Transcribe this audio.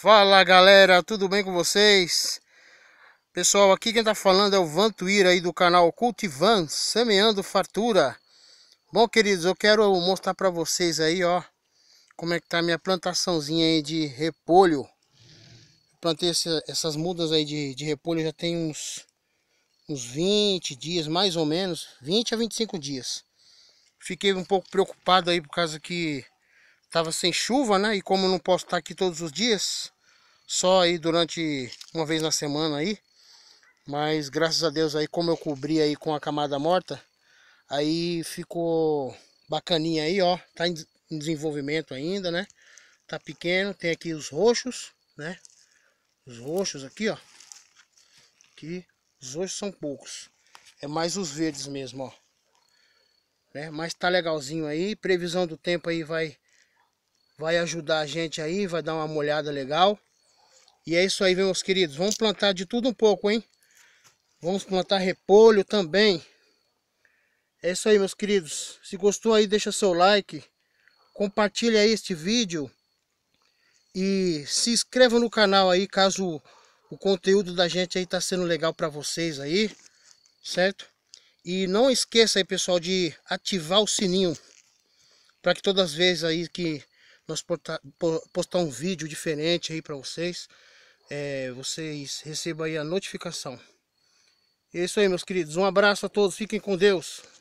Fala galera, tudo bem com vocês? Pessoal, aqui quem tá falando é o Vantuir aí do canal Cultivan, Semeando Fartura. Bom, queridos, eu quero mostrar para vocês aí, ó, como é que tá a minha plantaçãozinha aí de repolho. Plantei essa, essas mudas aí de, de repolho já tem uns, uns 20 dias, mais ou menos, 20 a 25 dias. Fiquei um pouco preocupado aí por causa que Tava sem chuva, né? E como não posso estar aqui todos os dias, só aí durante uma vez na semana aí. Mas graças a Deus aí, como eu cobri aí com a camada morta, aí ficou bacaninha aí, ó. Tá em desenvolvimento ainda, né? Tá pequeno, tem aqui os roxos, né? Os roxos aqui, ó. Aqui, os roxos são poucos. É mais os verdes mesmo, ó. Né? Mas tá legalzinho aí, previsão do tempo aí vai vai ajudar a gente aí, vai dar uma molhada legal. E é isso aí, meus queridos. Vamos plantar de tudo um pouco, hein? Vamos plantar repolho também. É isso aí, meus queridos. Se gostou aí, deixa seu like. Compartilha este vídeo. E se inscreva no canal aí, caso o conteúdo da gente aí tá sendo legal para vocês aí. Certo? E não esqueça aí, pessoal, de ativar o sininho. Para que todas as vezes aí que nós postar, um vídeo diferente aí para vocês, é, vocês recebam aí a notificação. É isso aí, meus queridos. Um abraço a todos. Fiquem com Deus.